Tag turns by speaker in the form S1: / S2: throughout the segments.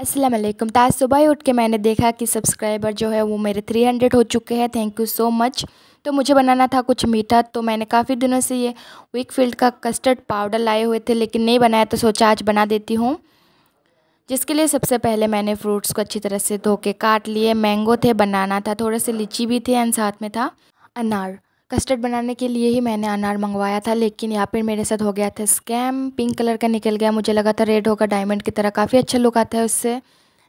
S1: असलम तो आज सुबह उठ के मैंने देखा कि सब्सक्राइबर जो है वो मेरे 300 हो चुके हैं थैंक यू सो मच तो मुझे बनाना था कुछ मीठा तो मैंने काफ़ी दिनों से ये वीक फील्ड का कस्टर्ड पाउडर लाए हुए थे लेकिन नहीं बनाया तो सोचा आज बना देती हूँ जिसके लिए सबसे पहले मैंने फ्रूट्स को अच्छी तरह से धो के काट लिए मैंगो थे बनाना था थोड़े से लीची भी थे एंड साथ में था अनार कस्टर्ड बनाने के लिए ही मैंने अनार मंगवाया था लेकिन यहाँ पर मेरे साथ हो गया था स्कैम पिंक कलर का निकल गया मुझे लगा था रेड होगा डायमंड की तरह काफ़ी अच्छा लुक आता है उससे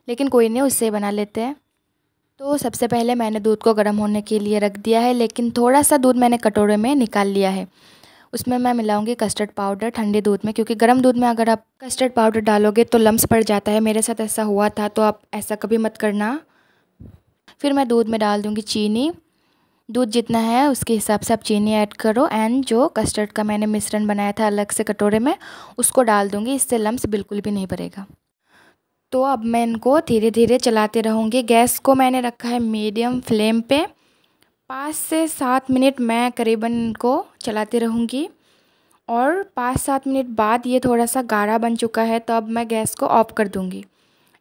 S1: लेकिन कोई नहीं उससे बना लेते हैं तो सबसे पहले मैंने दूध को गर्म होने के लिए रख दिया है लेकिन थोड़ा सा दूध मैंने कटोरे में निकाल लिया है उसमें मैं मिलाऊंगी कस्टर्ड पाउडर ठंडे दूध में क्योंकि गर्म दूध में अगर आप कस्टर्ड पाउडर डालोगे तो लम्स पड़ जाता है मेरे साथ ऐसा हुआ था तो आप ऐसा कभी मत करना फिर मैं दूध में डाल दूँगी चीनी दूध जितना है उसके हिसाब से आप चीनी ऐड करो एंड जो कस्टर्ड का मैंने मिश्रण बनाया था अलग से कटोरे में उसको डाल दूँगी इससे लम्स बिल्कुल भी नहीं भरेगा तो अब मैं इनको धीरे धीरे चलाते रहूँगी गैस को मैंने रखा है मीडियम फ्लेम पे पाँच से सात मिनट मैं करीबन इनको चलाती रहूँगी और पाँच सात मिनट बाद ये थोड़ा सा गाढ़ा बन चुका है तो अब मैं गैस को ऑफ कर दूँगी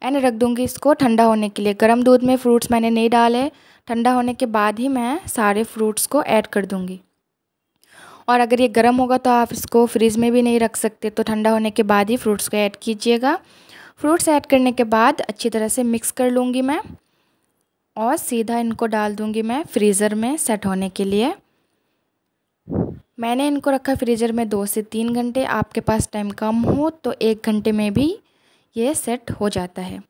S1: एंड रख दूँगी इसको ठंडा होने के लिए गर्म दूध में फ्रूट्स मैंने नहीं डाले ठंडा होने के बाद ही मैं सारे फ्रूट्स को ऐड कर दूँगी और अगर ये गर्म होगा तो आप इसको फ्रिज में भी नहीं रख सकते तो ठंडा होने के बाद ही फ्रूट्स को ऐड कीजिएगा फ्रूट्स ऐड करने के बाद अच्छी तरह से मिक्स कर लूँगी मैं और सीधा इनको डाल दूँगी मैं फ्रीज़र में सेट होने के लिए मैंने इनको रखा फ्रीज़र में दो से तीन घंटे आपके पास टाइम कम हो तो एक घंटे में भी ये सेट हो जाता है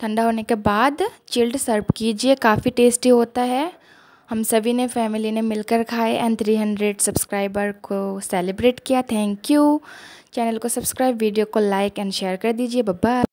S1: ठंडा होने के बाद चिल्ड सर्व कीजिए काफ़ी टेस्टी होता है हम सभी ने फैमिली ने मिलकर खाए एंड 300 सब्सक्राइबर को सेलिब्रेट किया थैंक यू चैनल को सब्सक्राइब वीडियो को लाइक एंड शेयर कर दीजिए बब्बा